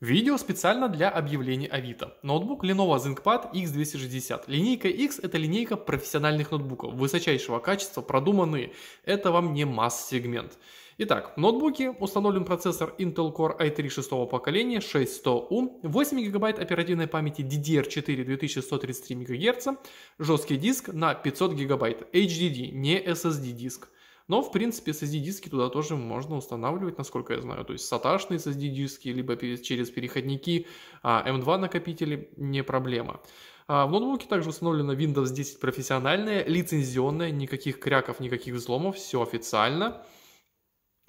Видео специально для объявлений Авито. Ноутбук Lenovo ThinkPad X260. Линейка X – это линейка профессиональных ноутбуков, высочайшего качества, продуманные. Это вам не масс-сегмент. Итак, в ноутбуке установлен процессор Intel Core i3 шестого поколения 6100U, 8 ГБ оперативной памяти DDR4 2133 МГц, жесткий диск на 500 ГБ, HDD, не SSD диск. Но, в принципе, SSD-диски туда тоже можно устанавливать, насколько я знаю. То есть SATA-шные SSD-диски, либо через переходники а, M2 накопители не проблема. А, в ноутбуке также установлена Windows 10 профессиональная, лицензионная, никаких кряков, никаких взломов, все официально.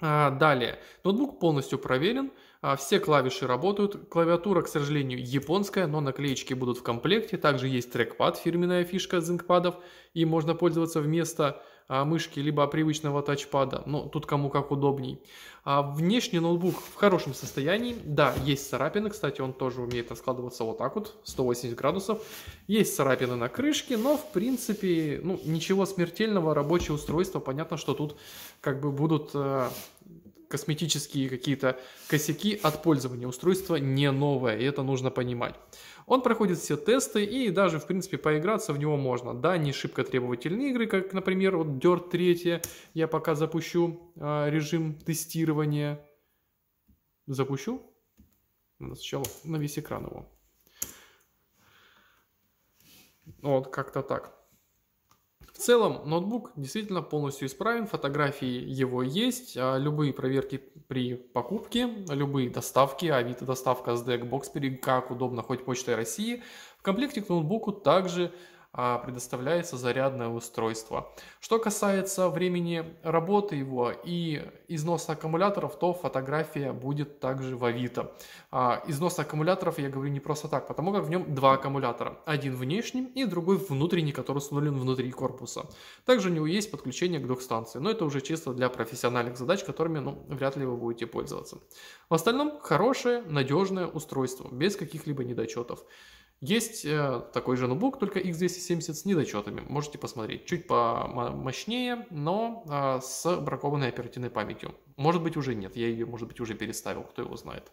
А, далее, ноутбук полностью проверен, все клавиши работают, клавиатура, к сожалению, японская, но наклеечки будут в комплекте, также есть трекпад, фирменная фишка зинкпадов, и можно пользоваться вместо а, мышки, либо привычного тачпада, но ну, тут кому как удобней. А, внешний ноутбук в хорошем состоянии, да, есть царапины, кстати, он тоже умеет раскладываться вот так вот, 180 градусов. Есть царапины на крышке, но в принципе, ну, ничего смертельного, рабочее устройство, понятно, что тут как бы будут а, косметические какие-то косяки от пользования. Устройство не новое, и это нужно понимать. Он проходит все тесты и даже, в принципе, поиграться в него можно. Да, не шибко требовательные игры, как, например, вот Dirt 3. Я пока запущу э, режим тестирования. Запущу. Надо сначала на весь экран его. Вот, как-то так. В целом ноутбук действительно полностью исправен, фотографии его есть, а любые проверки при покупке, любые доставки, авито доставка с DEC, Boxpering, как удобно, хоть почтой России. В комплекте к ноутбуку также а предоставляется зарядное устройство. Что касается времени работы его и износа аккумуляторов, то фотография будет также в Авито. А, износ аккумуляторов я говорю не просто так, потому как в нем два аккумулятора. Один внешний и другой внутренний, который установлен внутри корпуса. Также у него есть подключение к док-станции, но это уже чисто для профессиональных задач, которыми ну, вряд ли вы будете пользоваться. В остальном хорошее, надежное устройство, без каких-либо недочетов. Есть э, такой же ноутбук, только X270 с недочетами. Можете посмотреть. Чуть помощнее, но а, с бракованной оперативной памятью. Может быть, уже нет. Я ее, может быть, уже переставил. Кто его знает.